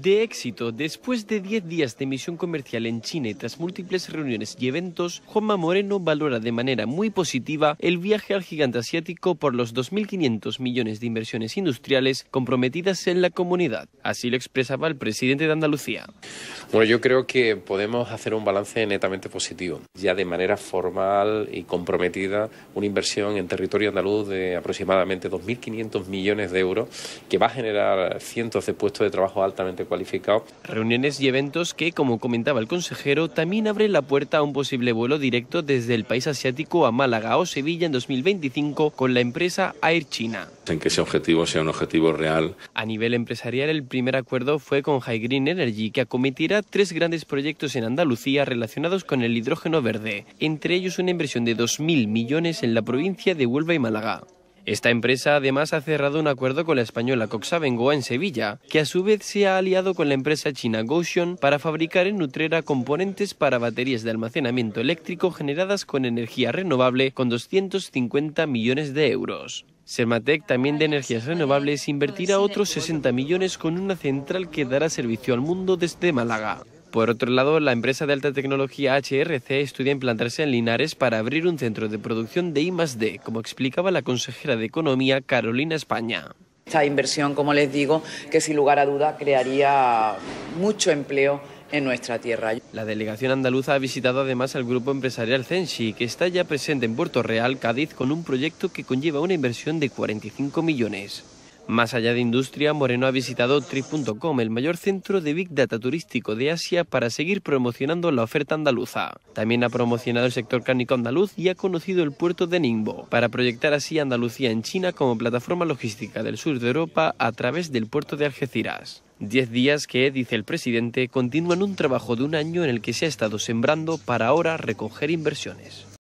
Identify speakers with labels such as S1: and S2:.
S1: de éxito. Después de 10 días de misión comercial en China y tras múltiples reuniones y eventos, Juanma Moreno valora de manera muy positiva el viaje al gigante asiático por los 2.500 millones de inversiones industriales comprometidas en la comunidad. Así lo expresaba
S2: el presidente de Andalucía. Bueno, yo creo que podemos hacer un balance netamente positivo. Ya de manera formal y comprometida, una inversión en territorio andaluz de aproximadamente 2.500 millones de euros que va a generar cientos de puestos de trabajo altamente cualificado.
S1: Reuniones y eventos que, como comentaba el consejero, también abren la puerta a un posible vuelo directo desde el país asiático a Málaga o Sevilla en 2025 con la empresa Air China.
S2: En que ese objetivo sea un objetivo real.
S1: A nivel empresarial, el primer acuerdo fue con High Green Energy, que acometirá tres grandes proyectos en Andalucía relacionados con el hidrógeno verde, entre ellos una inversión de 2.000 millones en la provincia de Huelva y Málaga. Esta empresa además ha cerrado un acuerdo con la española Coxa en Sevilla, que a su vez se ha aliado con la empresa china Gotion para fabricar en Nutrera componentes para baterías de almacenamiento eléctrico generadas con energía renovable con 250 millones de euros. Sermatec, también de energías renovables, invertirá otros 60 millones con una central que dará servicio al mundo desde Málaga. Por otro lado, la empresa de alta tecnología HRC estudia implantarse en Linares para abrir un centro de producción de D, como explicaba la consejera de Economía Carolina España.
S3: Esta inversión, como les digo, que sin lugar a duda crearía mucho empleo en nuestra tierra. La delegación andaluza ha visitado además
S1: al grupo empresarial Censi, que está ya presente en Puerto Real, Cádiz, con un proyecto que conlleva una inversión de 45 millones. Más allá de industria, Moreno ha visitado Trip.com, el mayor centro de Big Data turístico de Asia, para seguir promocionando la oferta andaluza. También ha promocionado el sector cárnico andaluz y ha conocido el puerto de Ningbo, para proyectar así Andalucía en China como plataforma logística del sur de Europa a través del puerto de Algeciras. Diez días que, dice el presidente, continúan un trabajo de un año en el que se ha estado sembrando para ahora recoger inversiones.